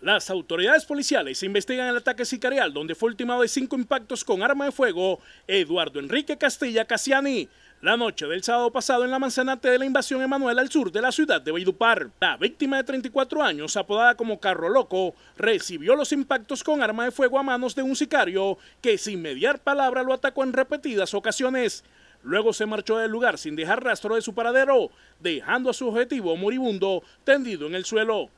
Las autoridades policiales investigan el ataque sicarial donde fue ultimado de cinco impactos con arma de fuego Eduardo Enrique Castilla Casiani la noche del sábado pasado en la manzanate de la invasión Emanuel al sur de la ciudad de Beidupar. La víctima de 34 años, apodada como Carro Loco, recibió los impactos con arma de fuego a manos de un sicario que sin mediar palabra lo atacó en repetidas ocasiones. Luego se marchó del lugar sin dejar rastro de su paradero, dejando a su objetivo moribundo tendido en el suelo.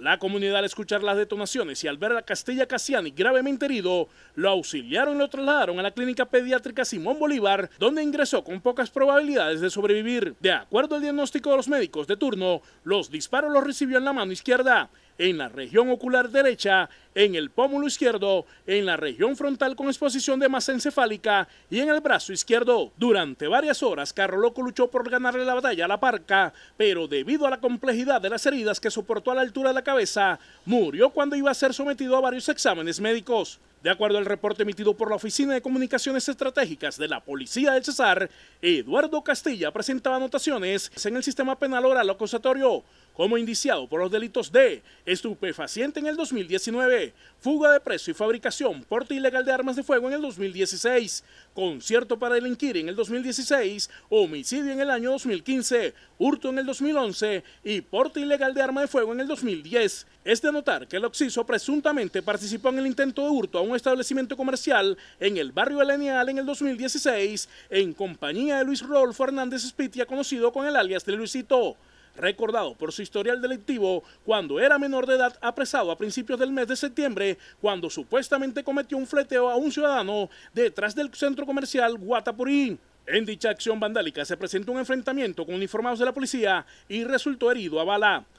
La comunidad al escuchar las detonaciones y al ver a Castilla Casiani gravemente herido, lo auxiliaron y lo trasladaron a la clínica pediátrica Simón Bolívar, donde ingresó con pocas probabilidades de sobrevivir. De acuerdo al diagnóstico de los médicos de turno, los disparos los recibió en la mano izquierda, en la región ocular derecha, en el pómulo izquierdo, en la región frontal con exposición de masa encefálica y en el brazo izquierdo. Durante varias horas, Carro Loco luchó por ganarle la batalla a la parca, pero debido a la complejidad de las heridas que soportó a la altura de la cabeza, murió cuando iba a ser sometido a varios exámenes médicos. De acuerdo al reporte emitido por la Oficina de Comunicaciones Estratégicas de la Policía del Cesar, Eduardo Castilla presentaba anotaciones en el sistema penal oral acusatorio como indiciado por los delitos de estupefaciente en el 2019, fuga de preso y fabricación, porte ilegal de armas de fuego en el 2016, concierto para delinquir en el 2016, homicidio en el año 2015, hurto en el 2011 y porte ilegal de arma de fuego en el 2010. Es de notar que el occiso presuntamente participó en el intento de hurto a un establecimiento comercial en el barrio de en el 2016 en compañía de Luis Rolfo Hernández Espitia, conocido con el alias de Luisito recordado por su historial delictivo cuando era menor de edad apresado a principios del mes de septiembre cuando supuestamente cometió un fleteo a un ciudadano detrás del centro comercial Guatapurí. En dicha acción vandálica se presentó un enfrentamiento con uniformados de la policía y resultó herido a bala.